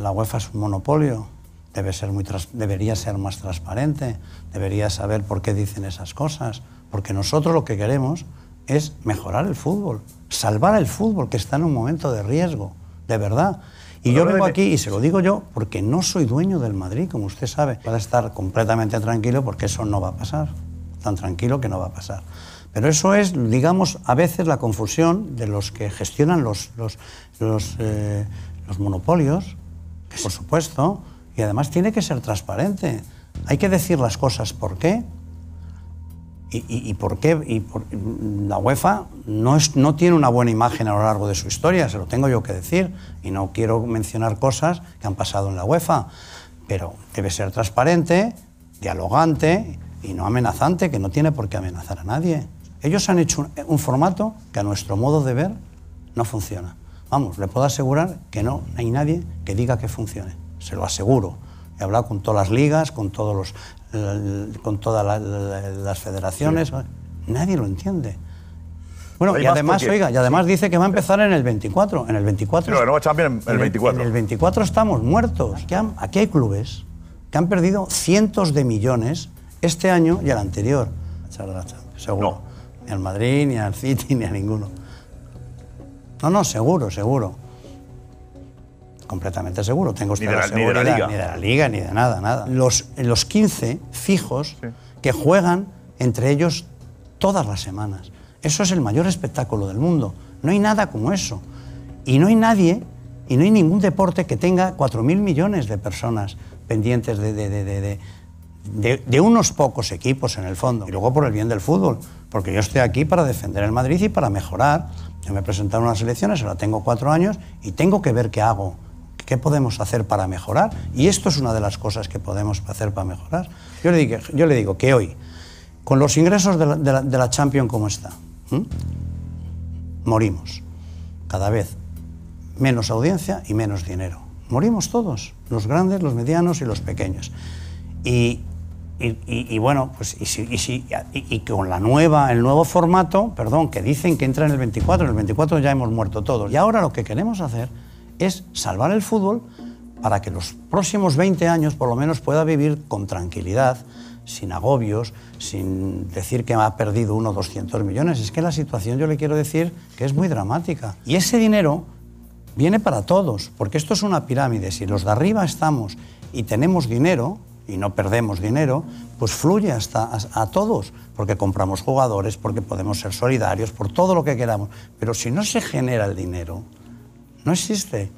La UEFA es un monopolio, Debe ser muy debería ser más transparente, debería saber por qué dicen esas cosas, porque nosotros lo que queremos es mejorar el fútbol, salvar el fútbol que está en un momento de riesgo, de verdad. Y yo vengo aquí, y se lo digo yo, porque no soy dueño del Madrid, como usted sabe. Puede estar completamente tranquilo porque eso no va a pasar. Tan tranquilo que no va a pasar. Pero eso es, digamos, a veces la confusión de los que gestionan los, los, los eh, monopolios por supuesto, y además tiene que ser transparente. Hay que decir las cosas por qué. Y, por qué la UEFA no, tiene una buena imagen a lo largo de su historia, se lo tengo yo que decir, y no quiero mencionar cosas que han pasado en la UEFA, pero debe ser transparente, dialogante y no amenazante, que no tiene por qué amenazar a nadie. Ellos han hecho un formato que a nuestro modo de ver no funciona. Vamos, le puedo asegurar que no hay nadie que diga que funcione, se lo aseguro. He hablado con todas las ligas, con, todos los, eh, con todas las federaciones, nadie lo entiende. Bueno, y además, oiga, y además dice que va a empezar en el 24. En el 24. Pero no, el 24. En el 24 estamos muertos. Aquí, aquí hay clubes que han perdido cientos de millones este año y el anterior. Seguro. No. Ni al Madrid, ni al City, ni a ninguno. No, no, seguro, seguro. Completamente seguro. Tengo usted la, seguridad, ni de la, liga. ni de nada, nada. Los, los 15 fijos que juegan entre ellos todas las semanas. Eso es el mayor espectáculo del mundo. No hay nada como eso. Y no hay nadie, y no hay ningún deporte que tenga 4.000 millones de personas pendientes de, de unos pocos equipos en el fondo. Y luego por el bien del fútbol porque yo estoy aquí para defender el Madrid y para mejorar. me presentaron presentado en unas elecciones, ahora tengo cuatro años y tengo que ver qué hago, qué podemos hacer para mejorar. Y esto es una de las cosas que podemos hacer para mejorar. Yo le digo, yo le digo que hoy, con los ingresos de la, Champion Champions como está, morimos. Cada vez menos audiencia y menos dinero. Morimos todos, los grandes, los medianos y los pequeños. Y y, bueno, pues y, con la nueva, el nuevo formato, perdón, que dicen que entra en el 24, en el 24 ya hemos muerto todos. Y ahora lo que queremos hacer es salvar el fútbol para que los próximos 20 años por lo menos pueda vivir con tranquilidad, sin agobios, sin decir que ha perdido uno 200 millones. Es que la situación yo le quiero decir que es muy dramática. Y ese dinero viene para todos, porque esto es una pirámide. Si los de arriba estamos y tenemos dinero, y no perdemos dinero, pues fluye hasta a, a, todos, porque compramos jugadores, porque podemos ser solidarios, por todo lo que queramos. Pero si no se genera el dinero, no existe.